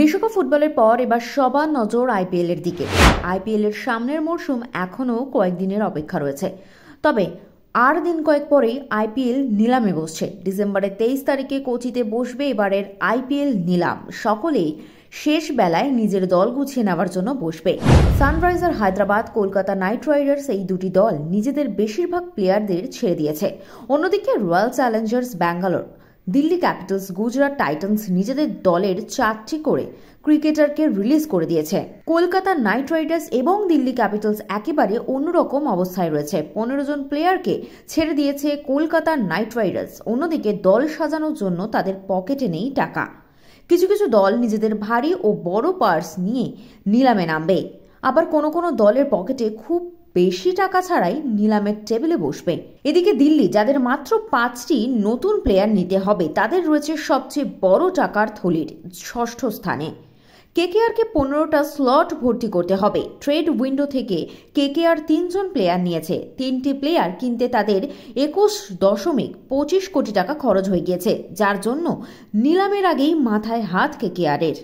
বিশ্বকাপ ফুটবলের পর এবার সবার নজর আইপিএল এর দিকে আইপিএল এর সামনের মরশুম এখনও কয়েকদিনের অপেক্ষা রয়েছে তবে আর দিন কয়েক পরেই আইপিএল নিলামে বসছে ডিসেম্বরের তেইশ তারিখে কোচিতে বসবে এবারের আইপিএল নিলাম সকলেই শেষ বেলায় নিজের দল গুছিয়ে নেওয়ার জন্য বসবে Sunrisers Hyderabad Kolkata Knight Riders এই দুটি দল নিজেদের বেশিরভাগ প্লেয়ারদের ছেড়ে দিয়েছে অন্যদিকে Royal Challengers Bangalore Delhi Capitals Gujarat Titans নিজেদের দলের চারটি করে ক্রিকেটারকে রিলিজ করে দিয়েছে কলকাতা নাইট রাইডার্স এবং দিল্লি ক্যাপিটালস একেবারে অন্যরকম অবস্থায় রয়েছে পনেরো জন প্লেয়ারকে ছেড়ে দিয়েছে কলকাতা নাইট রাইডার্স অন্যদিকে দল সাজানোর জন্য তাদের পকেটে নেই টাকা কিছু কিছু দল নিজেদের ভারী ও বড় পার্স নিয়ে নিলামে নামবে আবার কোনো কোনো দলের পকেটে খুব বেশি টাকা ছাড়াই নিলামের টেবিলে বসবে এদিকে দিল্লি যাদের মাত্র পাঁচটি নতুন প্লেয়ার নিতে হবে তাদের রয়েছে সবচেয়ে বড় টাকার থলির ষষ্ঠ স্থানে কেকেআরকে পনেরোটা স্লট ভর্তি করতে হবে ট্রেড উইন্ডো থেকে কেকেআর তিনজন প্লেয়ার নিয়েছে তিনটি প্লেয়ার কিনতে তাদের একুশ দশমিক পঁচিশ কোটি টাকা খরচ হয়ে গিয়েছে যার জন্য নিলামের আগেই মাথায় হাত কেকেআরের